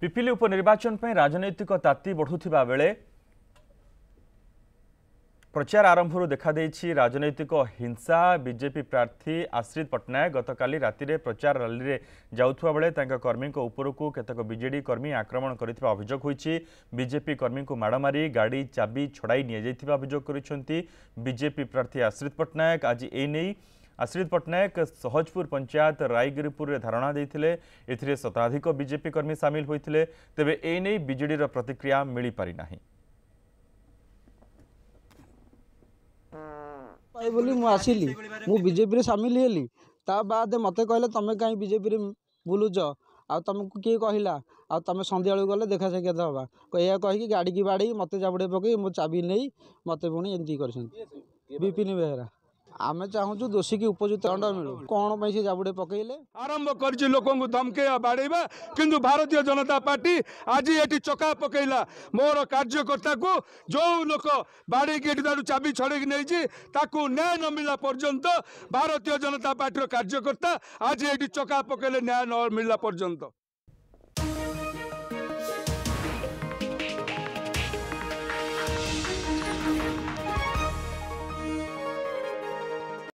पिपिली उपनिर्वाचन पर राजनैतिक ताति बढ़ुता बेले प्रचार आरंभ देखाद राजनैतिक हिंसा बीजेपी प्रार्थी आश्रित पट्टनायक गत काली राति प्रचार राली में जाता बेले कर्मी उपरकू केतक विजे कर्मी आक्रमण करजेपी कर्मी को माड़ मारी गाड़ी चाबी छड़ाई निजाइ अभोग प्रार्थी आश्रित पट्टनायक आज एने आश्रित पट्टनायक सहजपुर पंचायत रायगिरपुर धारणा देते एताधिक विजेपी कर्मी सामिल होते तेज एने विजेर प्रतिक्रिया मिल पारिना बीजेपी सामिल है बाद मत कह तुम कहीं बजेपी बुलुच आ तुमको किए कहला आ तुम सन्ध्याल गले देखा साक्षात हवा यह कहीकि गाड़ी की बाड़ी मत जबड़े पक मो चाबी नहीं मत पुणी एमती करपिन बेहरा ଆମେ ଚାହୁଁଛୁ ଦୋଷୀକି ଉପଯୁକ୍ତ ଦଣ୍ଡ ମିଳୁ କ'ଣ ପାଇଁ ସେ ଜାବୁଡ଼େ ପକେଇଲେ ଆରମ୍ଭ କରିଛି ଲୋକଙ୍କୁ ଧମକେଇବା ବାଡ଼େଇବା କିନ୍ତୁ ଭାରତୀୟ ଜନତା ପାର୍ଟି ଆଜି ଏଠି ଚକା ପକେଇଲା ମୋର କାର୍ଯ୍ୟକର୍ତ୍ତାକୁ ଯେଉଁ ଲୋକ ବାଡ଼େଇକି ଏଠି ତାରୁ ଚାବି ଛଡ଼େଇକି ନେଇଛି ତାକୁ ନ୍ୟାୟ ନ ମିଳିଲା ପର୍ଯ୍ୟନ୍ତ ଭାରତୀୟ ଜନତା ପାର୍ଟିର କାର୍ଯ୍ୟକର୍ତ୍ତା ଆଜି ଏଠି ଚକା ପକେଇଲେ ନ୍ୟାୟ ନ ମିଳିଲା ପର୍ଯ୍ୟନ୍ତ